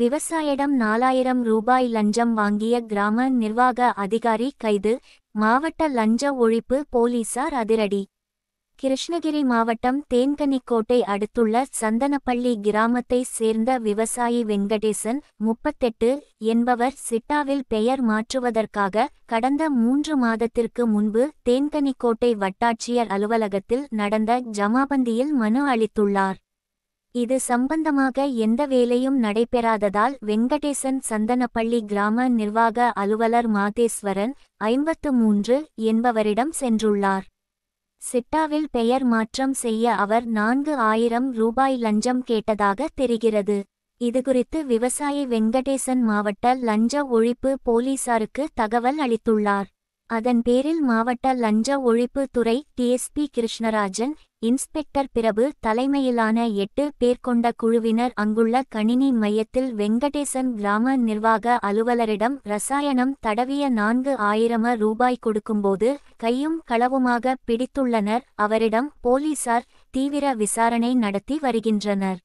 விவசாயிடம் நாலாயிரம் ரூபாய் லஞ்சம் வாங்கிய கிராம நிர்வாக அதிகாரி கைது மாவட்ட லஞ்ச ஒழிப்பு போலீசார் அதிரடி கிருஷ்ணகிரி மாவட்டம் தேன்கனிக்கோட்டை அடுத்துள்ள சந்தனப்பள்ளி கிராமத்தை சேர்ந்த விவசாயி வெங்கடேசன் முப்பத்தெட்டு என்பவர் சிட்டாவில் பெயர் மாற்றுவதற்காக கடந்த மூன்று மாதத்திற்கு முன்பு தேன்கனிக்கோட்டை வட்டாட்சியர் அலுவலகத்தில் நடந்த ஜமாபந்தியில் மனு அளித்துள்ளார் இது சம்பந்தமாக எந்த வேலையும் நடைபெறாததால் வெங்கடேசன் சந்தனப்பள்ளி கிராம நிர்வாக அலுவலர் மாதேஸ்வரன் ஐம்பத்து மூன்று என்பவரிடம் சென்றுள்ளார் சிட்டாவில் பெயர் மாற்றம் செய்ய அவர் நான்கு ஆயிரம் ரூபாய் லஞ்சம் கேட்டதாக தெரிகிறது இதுகுறித்து விவசாயி வெங்கடேசன் மாவட்ட லஞ்ச ஒழிப்பு போலீசாருக்கு தகவல் அளித்துள்ளார் அதன் பேரில் மாவட்ட லஞ்ச ஒழிப்பு துறை டிஎஸ்பி கிருஷ்ணராஜன் இன்ஸ்பெக்டர் பிரபு தலைமையிலான எட்டு பேர் கொண்ட குழுவினர் அங்குள்ள கணினி மையத்தில் வெங்கடேசன் கிராம நிர்வாக அலுவலரிடம் ரசாயனம் தடவிய நான்கு ஆயிரம ரூபாய் கொடுக்கும்போது கையும் களவுமாக பிடித்துள்ளனர் அவரிடம் போலீசார் தீவிர விசாரணை நடத்தி வருகின்றனர்